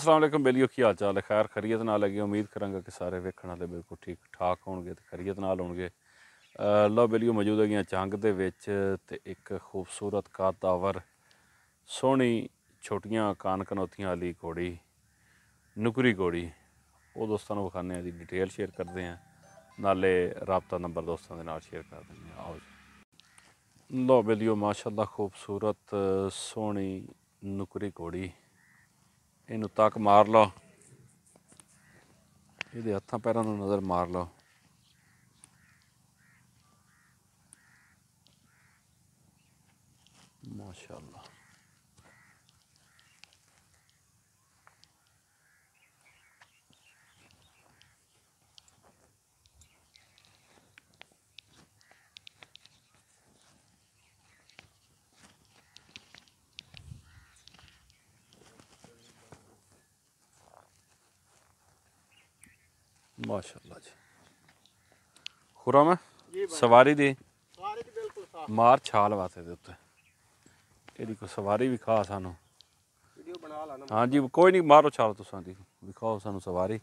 ਅਸਲਾਮ ਅਲੈਕਮ ਬੇਲੀਓ ਕੀ ਹਾਲ ਚਾਲ ਹੈ ਖੈਰ ਖਰੀਅਤ ਨਾਲ ਲੱਗੇ ਉਮੀਦ ਕਰਾਂਗਾ ਕਿ ਸਾਰੇ ਵੇਖਣ ਵਾਲੇ ਬਿਲਕੁਲ ਠੀਕ ਠਾਕ ਹੋਣਗੇ ਤੇ ਖਰੀਅਤ ਨਾਲ ਹੋਣਗੇ ਲਓ ਬੇਲੀਓ ਮੌਜੂਦ ਹੈਗੀਆਂ ਚੰਗ ਦੇ ਵਿੱਚ ਤੇ ਇੱਕ ਖੂਬਸੂਰਤ ਕਾਤਾਵਰ ਸੋਹਣੀ ਛੋਟੀਆਂ ਕਾਨ ਵਾਲੀ ਘੋੜੀ ਨੁਕਰੀ ਘੋੜੀ ਉਹ ਦੋਸਤਾਂ ਨੂੰ ਵਿਖਾਣੇ ਆ ਦੀ ਡਿਟੇਲ ਸ਼ੇਅਰ ਕਰਦੇ ਆ ਨਾਲੇ ਰਾਪਤਾ ਨੰਬਰ ਦੋਸਤਾਂ ਦੇ ਨਾਲ ਸ਼ੇਅਰ ਕਰ ਦਿੰਦੇ ਆ ਆਓ ਲਓ ਬੇਲੀਓ ਮਾਸ਼ਾਅੱਲਾ ਖੂਬਸੂਰਤ ਸੋਹਣੀ ਨੁਕਰੀ ਘੋੜੀ ਇਹਨੂੰ ਤੱਕ ਮਾਰ ਲਓ ਇਹਦੇ ਹੱਥਾਂ ਪੈਰਾਂ ਨੂੰ ਨਜ਼ਰ ਮਾਰ ਲਓ ਮਾਸ਼ਾਅੱਲਾ ਜੀ ਖੁਰਾ ਮੈਂ ਸਵਾਰੀ ਦੀ ਸਵਾਰੀ ਦੀ ਬਿਲਕੁਲ ਸਾਫ ਮਾਰ ਛਾਲ ਵਾਸਤੇ ਦੇ ਉੱਤੇ ਇਹਦੀ ਕੋ ਸਵਾਰੀ ਵੀ ਖਾ ਸਾਨੂੰ ਵੀਡੀਓ ਬਣਾ ਲਾ ਨਾ ਹਾਂਜੀ ਕੋਈ ਨਹੀਂ ਮਾਰੋ ਛਾਲ ਤੁਸਾਂ ਦੀ ਵਿਖਾਓ ਸਾਨੂੰ ਸਵਾਰੀ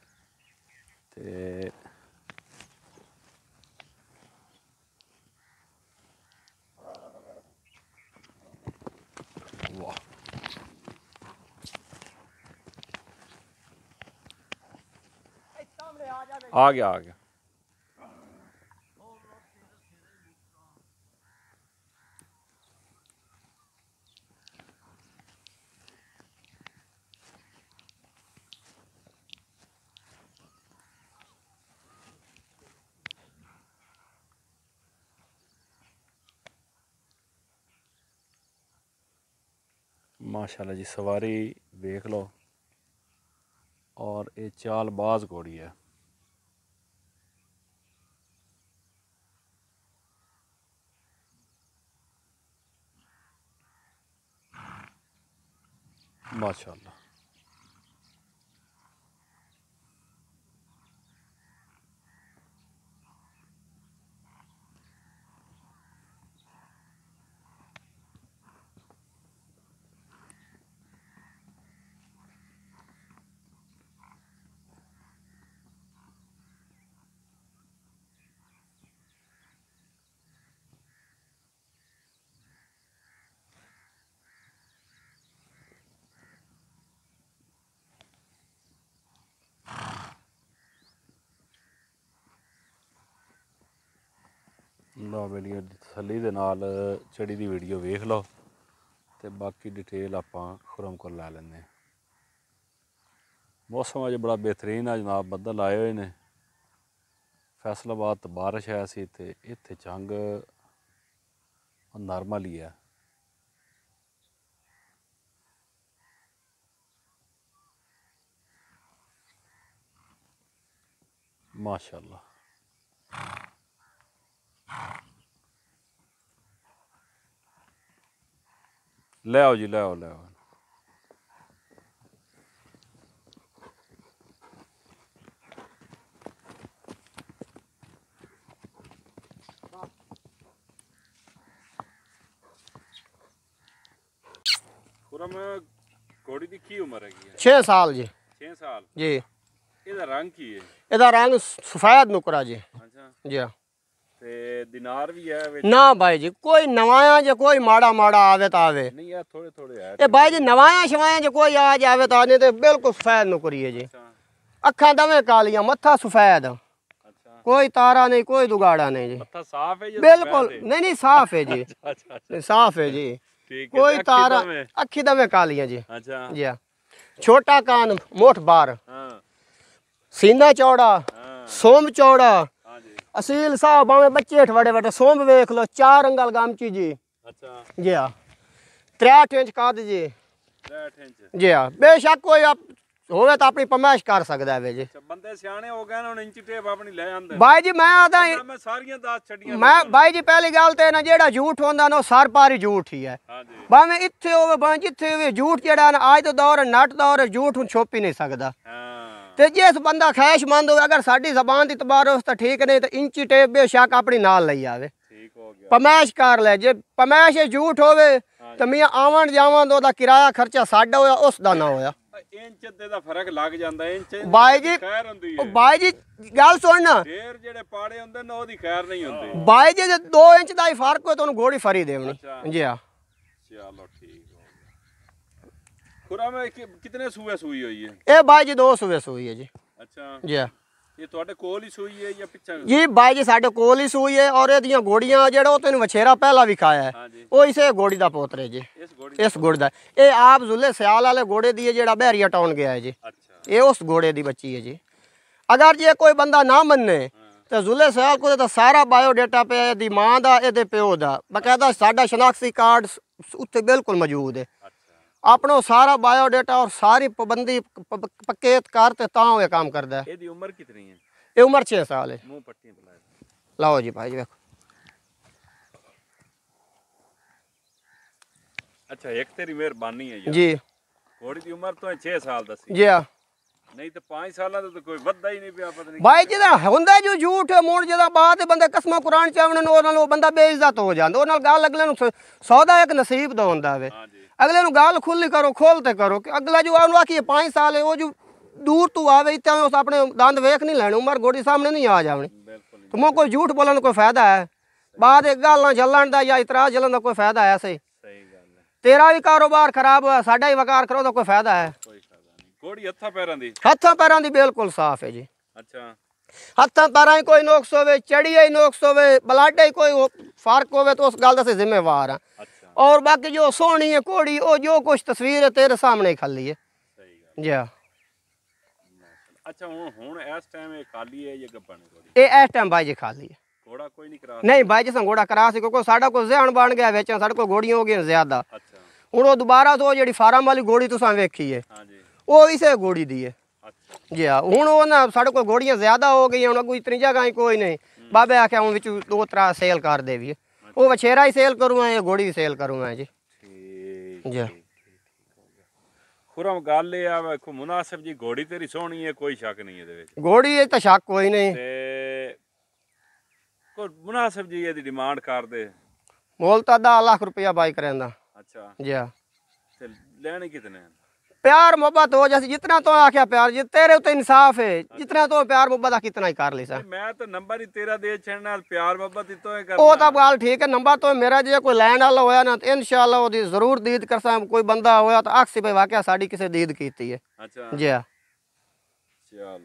ਤੇ आ गया आ गया माशाला जी सवारी देख लो और ये चालबाज घोड़ी है Maşallah. ਥੋੜਾ ਵੀਡੀਓ ਦੀ ਤਸੱਲੀ ਦੇ ਨਾਲ ਚੜੀ ਦੀ ਵੀਡੀਓ ਵੇਖ ਲਓ ਤੇ ਬਾਕੀ ਡਿਟੇਲ ਆਪਾਂ ਖੁਰਮ ਕਰ ਲੈ ਲੈਂਦੇ ਮੌਸਮ ਅਜ ਬੜਾ ਬਿਹਤਰੀਨ ਆ ਜਨਾਬ ਬੱਦਲ ਆਏ ਹੋਏ ਨੇ ਫੈਸਲਾਬਾਦ ਤੋਂ بارش ਆਇਆ ਸੀ ਤੇ ਇੱਥੇ ਚੰਗ ਨਾਰਮਲ ਹੀ ਆ ਮਾਸ਼ਾਅੱਲਾ ਲੈ ਆਓ ਜੀ ਲੈ ਆਓ ਲੈ ਆਓ ਕੁਰਮ ਘੋੜੀ ਦੀ ਕੀ ਉਮਰ ਹੈਗੀ 6 ਸਾਲ ਜੀ 6 ਸਾਲ ਜੀ ਇਹਦਾ ਰੰਗ ਕੀ ਹੈ ਇਹਦਾ ਰੰਗ ਸਫੈਦ ਨੁਕਰਾ ਜੀ ਅੱਛਾ ਜੀ ਤੇ ਦਿਨਾਰ ਵੀ ਹੈ ਵਿੱਚ ਨਾ ਬਾਈ ਜੀ ਕੋਈ ਨਵਾਇਆ ਜੇ ਕੋਈ ਮਾੜਾ ਮਾੜਾ ਆਵੇ ਤਾਂ ਆਵੇ ਨਹੀਂ ਆ ਥੋੜੇ ਥੋੜੇ ਆ ਇਹ ਬਾਈ ਜੀ ਨਵਾਇਆ ਸ਼ਵਾਇਆ ਜੇ ਕੋਈ ਆ ਜਾਵੇ ਤਾਂ ਨਹੀਂ ਤੇ ਬਿਲਕੁਲ ਸਫੈਦ ਨੁਕਰੀਏ ਜੀ ਅੱਖਾਂ ਦਵੇਂ ਕਾਲੀਆਂ ਮੱਥਾ ਸਫੈਦ ਕੋਈ ਤਾਰਾ ਨਹੀਂ ਕੋਈ ਦੁਗਾੜਾ ਨਹੀਂ ਜੀ ਮੱਥਾ ਸਾਫ਼ ਹੈ ਜੀ ਬਿਲਕੁਲ ਨਹੀਂ ਨਹੀਂ ਸਾਫ਼ ਹੈ ਜੀ ਅੱਛਾ ਅੱਛਾ ਸਾਫ਼ ਹੈ ਜੀ ਠੀਕ ਹੈ ਕੋਈ ਤਾਰਾ ਅੱਖੀ ਦਵੇਂ ਕਾਲੀਆਂ ਜੀ ਅੱਛਾ ਜੀ ਛੋਟਾ ਕਾਨ ਮੋਠ ਬਾਰ ਹਾਂ ਸੀਨਾ ਚੌੜਾ ਸੋਮ ਚੌੜਾ ਅਸੀਲ ਸਾਹਿਬ ਬਾਵੇਂ ਬੱਚੇ ਠਵਾੜੇ ठवड़े ਸੋਮ ਵੇਖ ਲੋ ਚਾਰ ਅੰਗਲ ਗਾਮ ਚੀ ਜੀ ਅੱਛਾ ਜੀ ਆ 63 ਇੰਚ ਕਾਦ ਜੀ 63 ਇੰਚ ਜੀ ਆ ਬੇਸ਼ੱਕ ਕੋਈ ਹੋਵੇ ਤਾਂ ਆਪਣੀ ਪਮੈਸ਼ ਕਰ ਸਕਦਾ ਹੈ ਜੀ ਬੰਦੇ ਸਿਆਣੇ ਹੋ ਗਏ ਨੇ ਹੁਣ ਇੰਚ ਟੇਪ ਆਪਣੀ ਲੈ ਆਂਦੇ ਬਾਈ ਜੀ ਮੈਂ ਆਦਾ ਮੈਂ ਸਾਰੀਆਂ ਦਾਸ ਛੱਡੀਆਂ ਮੈਂ ਬਾਈ ਜੀ ਪਹਿਲੀ ਗੱਲ ਤੇ ਨਾ ਜਿਹੜਾ ਝੂਠ ਹੁੰਦਾ ਨਾ ਸਰ ਪਾਰੀ ਝੂਠ ਹੀ ਹੈ ਹਾਂਜੀ ਭਾਵੇਂ ਇੱਥੇ ਹੋਵੇ ਬਾਂ ਜਿੱਥੇ ਹੋਵੇ ਝੂਠ ਜਿਹੜਾ ਨਾ ਅੱਜ ਤੋਂ ਦੌਰ ਨਟ ਦੌਰ ਝੂਠ ਨੂੰ ਛੋਪੀ ਨਹੀਂ ਸਕਦਾ ਹਾਂ ਤੇ ਜੇ ਇਸ ਬੰਦਾ ਖੈਸ਼ਮੰਦ ਹੋਵੇ ਅਗਰ ਸਾਡੀ ਜ਼ਬਾਨ ਦੀ ਤਬਾਰੁਸ ਤਾਂ ਠੀਕ ਨਹੀਂ ਤੇ ਇੰਚੀ ਟੇਪ ਬੇਸ਼ੱਕ ਆਪਣੀ ਨਾਲ ਲਈ ਆਵੇ ਠੀਕ ਹੋ ਗਿਆ ਪਮੈਸ਼ ਕਰ ਲੈ ਜੇ ਪਮੈਸ਼ ਝੂਠ ਹੋਵੇ ਤਾਂ ਮੀਆਂ ਆਵਣ ਜਾਵਾਂ ਦੋ ਦਾ ਕਿਰਾਇਆ ਖਰਚਾ ਸਾਡਾ ਹੋਇਆ ਉਸ ਦਾ ਨਾ ਹੋਇਆ ਇੰਚ ਤੇ ਦਾ ਫਰਕ ਲੱਗ ਜਾਂਦਾ ਇੰਚ ਬਾਈ ਜੀ ਖੈਰ ਹੁੰਦੀ ਹੈ ਬਾਈ ਜੀ ਗੱਲ ਸੁਣਨਾ ਫੇਰ ਜਿਹੜੇ ਪਾੜੇ ਹੁੰਦੇ ਨੇ ਉਹਦੀ ਖੈਰ ਨਹੀਂ ਹੁੰਦੀ ਬਾਈ ਜੀ ਜੇ 2 ਇੰਚ ਦਾ ਹੀ ਫਰਕ ਹੋਏ ਉਹਨੂੰ ਘੋੜੀ ਫਰੀ ਦੇਵਣੀ ਜੀ ਆ ਚਲੋ ਖੁਰਾ ਮੈਂ ਕਿਤਨੇ ਸੂਏ ਸੂਈ ਹੋਈ ਹੈ ਇਹ ਬਾਈ ਜੀ ਦੋ ਸੂਏ ਸੂਈ ਹੈ ਜੀ ਅੱਛਾ ਜੀ ਇਹ ਤੁਹਾਡੇ ਕੋਲ ਹੀ ਸੂਈ ਹੈ ਜਾਂ ਪਿੱਛੇ ਜੀ ਬਾਈ ਜੀ ਸਾਡੇ ਕੋਲ ਹੀ ਸੂਈ ਹੈ ਔਰ ਇਹਦੀਆਂ ਗੋੜੀਆਂ ਜਿਹੜਾ ਉਹ ਤੈਨੂੰ ਵਛੇਰਾ ਪਹਿਲਾਂ ਵੀ ਖਾਇਆ ਹੈ ਉਹ ਇਸੇ ਗੋੜੀ ਦਾ ਪੋਤਰ ਹੈ ਜੀ ਇਸ ਗੋੜੀ ਦਾ ਇਹ ਆਪ ਜ਼ੁੱਲੇ ਸਿਆਲ ਵਾਲੇ ਗੋੜੇ ਦੀ ਜਿਹੜਾ ਬਹਿਰੀਆ ਟਾਉਣ ਗਿਆ ਹੈ ਜੀ ਇਹ ਉਸ ਗੋੜੇ ਦੀ ਬੱਚੀ ਹੈ ਜੀ ਅਗਰ ਜੇ ਕੋਈ ਬੰਦਾ ਨਾ ਮੰਨੇ ਤੇ ਜ਼ੁਲੇ ਸਿਆਲ ਕੋਲ ਤਾਂ ਸਾਰਾ ਬਾਇਓ ਡਾਟਾ ਪਿਆ ਦੀ ਮਾਂ ਦਾ ਇਹਦੇ ਪਿਓ ਦਾ ਬਕਾਇਦਾ ਸਾਡਾ ਸ਼ਨਾਖਤੀ ਕਾਰਡ ਉੱਤੇ ਬਿਲਕੁਲ ਮੌਜੂਦ ਹੈ આપણો ਸਾਰਾ બાયોડેટા ਔਰ ਸਾਰੀ पाबंदी पक्के एतकार ਤੇ ਤਾਂ ये ਕੰਮ ਕਰਦਾ है ਇਹਦੀ ਉਮਰ ਕਿਤਨੀ ਹੈ ਇਹ ਉਮਰ 6 ਸਾਲ ਹੈ ਮੂੰਹ ਪੱਟੀ ਬੁਲਾਇਆ ਲਾਓ ਜੀ ਭਾਈ जी ਅੱਛਾ ਇੱਕ ਤੇਰੀ ਮਿਹਰਬਾਨੀ ਹੈ ਜੀ जी ਘੋੜੀ ਦੀ ਉਮਰ ਤੋਂ 6 ਸਾਲ ਦੱਸੀ ਜੀ ਆ ਨਹੀਂ ਤਾਂ 5 ਸਾਲਾਂ ਦਾ ਤਾਂ ਕੋਈ ਵੱਧਾ ਹੀ ਨਹੀਂ ਪਿਆ ਪਤਾ ਨਹੀਂ ਭਾਈ ਜਿਹਦਾ ਹੁੰਦਾ ਜੋ ਝੂਠ ਮੋੜ ਜਿਹਦਾ ਬਾਤ ਬੰਦੇ ਕਸਮਾ ਕੁਰਾਨ ਆਉਣ ਨੂੰ ਉਹਨਾਂ ਨੂੰ ਬੰਦਾ ਬੇਇੱਜ਼ਤ ਹੋ ਜਾਂਦਾ ਉਹਨਾਂ ਨਾਲ ਗੱਲ ਲੱਗਣ ਨੂੰ ਸੌਦਾ ਇੱਕ ਨਸੀਬ ਦਾ ਹੁੰਦਾ ਵੇ ਜੀ ਅਗਲੇ ਨੂੰ ਗਾਲ ਖੁੱਲੀ ਕਰੋ ਖੋਲ ਤੇ ਕਰੋ ਕਿ ਅਗਲਾ ਜੋ ਉਹਨੂੰ ਹੈ 5 ਸਾਲ ਹੈ ਉਹ ਜੋ ਦੂਰ ਤੋਂ ਆਵੇ ਤਾਂ ਉਸ ਆਪਣੇ ਦੰਦ ਵੇਖ ਨਹੀਂ ਲੈਣ ਉਮਰ ਗੋੜੀ ਸਾਹਮਣੇ ਨਹੀਂ ਆ ਜਾਵਣੀ ਤੇ ਮੋ ਕੋਈ ਝੂਠ ਬੋਲਣ ਕੋਈ ਫਾਇਦਾ ਹੈ ਬਾਅਦ ਇਹ ਗੱਲਾਂ ਜਲਣ ਦਾ ਜਾਂ ਇਤਰਾਜ਼ ਜਲਣ ਦਾ ਕੋਈ ਫਾਇਦਾ ਹੈ ਐਸੇ ਤੇਰਾ ਵੀ ਕਾਰੋਬਾਰ ਖਰਾਬ ਹੋਇਆ ਸਾਡਾ ਹੀ ਵਕਾਰ ਕਰੋ ਦਾ ਕੋਈ ਫਾਇਦਾ ਹੈ ਕੋਈ ਫਾਇਦਾ ਨਹੀਂ ਗੋੜੀ ਹੱਥਾਂ ਪੈਰਾਂ ਦੀ ਹੱਥਾਂ ਪੈਰਾਂ ਦੀ ਬਿਲਕੁਲ ਸਾਫ਼ ਹੈ ਜੀ ਅੱਛਾ ਹੱਥਾਂ ਪੈਰਾਂ ਹੀ ਕੋਈ ਨੋਕਸ ਹੋਵੇ ਚੜੀਏ ਨੋਕਸ ਹੋਵੇ ਬਲਾਡੇ ਕੋਈ ਫਰਕ ਹੋਵੇ ਤਾਂ ਉਸ ਗੱਲ ਦਾ ਸੇ ਜ਼ਿੰਮੇਵਾਰ ਆ ਔਰ ਬਾਕੀ ਜੋ ਸੋਹਣੀ ਹੈ ਘੋੜੀ ਉਹ ਜੋ कुछ ਤਸਵੀਰ ਹੈ ਤੇਰੇ ਸਾਹਮਣੇ ਖਾਲੀ ਹੈ जी हाँ ਅੱਛਾ ਹੁਣ ਹੁਣ ਇਸ ਟਾਈਮ ਇਹ ਖਾਲੀ ਹੈ ਜਾਂ ਗੱਬਾ ਨੇ ਥੋੜੀ ਇਹ ਇਸ ਟਾਈਮ ਬਾਈ ਜੀ ਖਾਲੀ ਹੈ ਘੋੜਾ ਕੋਈ ਨਹੀਂ ਕਰਾ ਨਹੀਂ ਬਾਈ ਜੀ ਸੰਘੋੜਾ ਕਰਾ ਸੀ ਕਿਉਂਕਿ ਸਾਡਾ ਕੋ ਜ਼ਿਆਨ ਬਣ ਗਿਆ ਵਿੱਚ ਸਾਡੇ ਕੋ ਘੋੜੀਆਂ ਹੋ ਗਈਆਂ ਜ਼ਿਆਦਾ ਅੱਛਾ ਹੁਣ ਉਹ ਦੁਬਾਰਾ ਤੋਂ ਜਿਹੜੀ ਫਾਰਮ ਵਾਲੀ ਘੋੜੀ ਤੁਸੀਂ ਵੇਖੀ ਹੈ ਹਾਂਜੀ ਉਹ ਇਸੇ ਘੋੜੀ ਦੀ ਹੈ ਅੱਛਾ ਜੀ ਹੁਣ ਉਹ ਨਾ ਸਾਡੇ ਕੋ ਘੋੜੀਆਂ ਜ਼ਿਆਦਾ ਹੋ ਗਈਆਂ ਹੁਣ ਕੋਈ ਤਰੀ ਜਗ੍ਹਾ ਕੋਈ ਨਹੀਂ ਬਾਬੇ ਆਖਿਆ ਹੁਣ ਵਿੱਚ ਦੋ ਤਰਾ ਸੇਲ ਕਰ ਦੇਵੀਏ ਉਹ ਵਛੇਰਾ ਹੀ ਸੇਲ करूँगा ਜਾਂ ਘੋੜੀ भी ਸੇਲ करूँगा ਜੀ ਜੀ ਖੁਰਮ ਗੱਲ ਇਹ ਆ ਵੇਖੋ ਮੁਨਾਸਬ ਜੀ ਘੋੜੀ ਤੇਰੀ ਸੋਹਣੀ ਹੈ ਕੋਈ ਸ਼ੱਕ ਨਹੀਂ ਇਹਦੇ ਵਿੱਚ ਘੋੜੀ ਇਹ ਤਾਂ ਸ਼ੱਕ ਕੋਈ ਨਹੀਂ ਤੇ ਕੋ ਮੁਨਾਸਬ ਜੀ ਇਹਦੀ ਡਿਮਾਂਡ ਕਰਦੇ ਮੋਲ ਤਾਂ 10 ਲੱਖ ਰੁਪਇਆ ਬਾਈ ਕਰੇਂਦਾ ਅੱਛਾ ਜੀ ਤੇ ਲੈਣੇ ਕਿਤਨੇ ਪਿਆਰ ਮੁਹੱਬਤ ਹੋ ਜਾਂਦੀ ਜਿੰਨਾ ਤੋਂ ਆਖਿਆ ਪਿਆਰ ਜੇ ਤੇਰੇ ਉਤੇ ਇਨਸਾਫ ਹੈ ਜਿੰਨਾ ਤੋਂ ਪਿਆਰ ਮੁਹੱਬਤ ਆ ਕਿਤਨਾ ਹੀ ਕਰ ਲਈ ਸਰ ਮੈਂ ਤਾਂ ਨੰਬਰ ਹੀ ਤੇਰਾ ਦੇ ਛੇਣ ਨਾਲ ਪਿਆਰ ਮੁਹੱਬਤ ਹੀ ਤੋਂ ਹੀ ਕਰਨਾ ਉਹ ਤਾਂ ਗੱਲ ਠੀਕ ਹੈ ਨੰਬਰ ਤੋਂ ਮੇਰਾ ਜੇ ਕੋਈ ਲੈਣ ਵਾਲਾ ਹੋਇਆ ਨਾ ਤਾਂ ਇਨਸ਼ਾਅੱਲਾ ਉਹਦੀ ਜ਼ਰੂਰ ਦੀਦ ਕਰਸਾਂ ਕੋਈ ਬੰਦਾ ਹੋਇਆ ਤਾਂ ਅਕਸੀ ਭਈ ਵਾਕਿਆ ਸਾਡੀ ਕਿਸੇ ਦੀਦ ਕੀਤੀ ਹੈ ਅੱਛਾ ਜੀ ਚਲੋ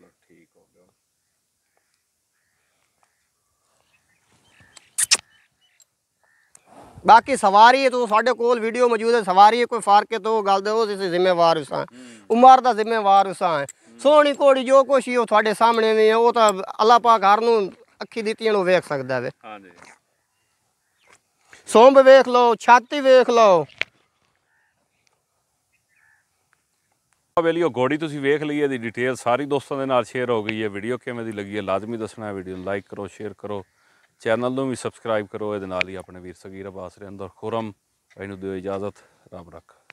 ਬਾਕੀ ਸਵਾਰੀ ਤੋਂ ਸਾਡੇ ਕੋਲ ਵੀਡੀਓ ਮੌਜੂਦ ਹੈ ਸਵਾਰੀ ਕੋਈ ਫਰਕ ਤੋਂ ਗੱਲ ਦੇ ਉਸ ਜ਼ਿੰਮੇਵਾਰ ਉਸਾਂ ਉਮਰ ਦਾ ਜ਼ਿੰਮੇਵਾਰ ਉਸਾਂ ਸੋਹਣੀ ਕੋੜੀ ਜੋ ਕੁਛ ਹੀ ਉਹ ਤੁਹਾਡੇ ਸਾਹਮਣੇ ਨੇ ਉਹ ਤਾਂ ਅੱਲਾ ਪਾਕ ਹਰ ਨੂੰ ਅੱਖੀ ਦਿੱਤੀਆਂ ਨੂੰ ਵੇਖ ਸਕਦਾ ਵੇ ਹਾਂਜੀ ਸੋਂਬ ਵੇਖ ਲਓ ਛਾਤੀ ਵੇਖ ਲਓ ਵੇਲੀਓ ਗੋੜੀ ਤੁਸੀਂ ਵੇਖ ਲਈ ਇਹਦੀ ਡਿਟੇਲ ਸਾਰੀ ਦੋਸਤਾਂ ਦੇ ਨਾਲ ਸ਼ੇਅਰ ਹੋ ਗਈ ਹੈ ਵੀਡੀਓ ਕਿਵੇਂ ਦੀ ਲੱਗੀ ਹੈ ਲਾਜ਼ਮੀ ਦੱਸਣਾ ਹੈ ਵੀਡੀਓ ਨੂੰ ਲਾਈਕ ਕਰੋ ਸ਼ੇਅਰ ਕਰੋ ਚੈਨਲ ਨੂੰ ਵੀ ਸਬਸਕ੍ਰਾਈਬ ਕਰੋ ਇਹਦੇ ਨਾਲ ਹੀ ਆਪਣੇ ਵੀਰ ਸਗੀਰ ਅਬਾਸ ਰਹਿੰਦਰ ਖੁਰਮ ਇਹਨੂੰ ਦਿਓ ਇਜਾਜ਼ਤ ਰੱਬ ਰੱਖਾ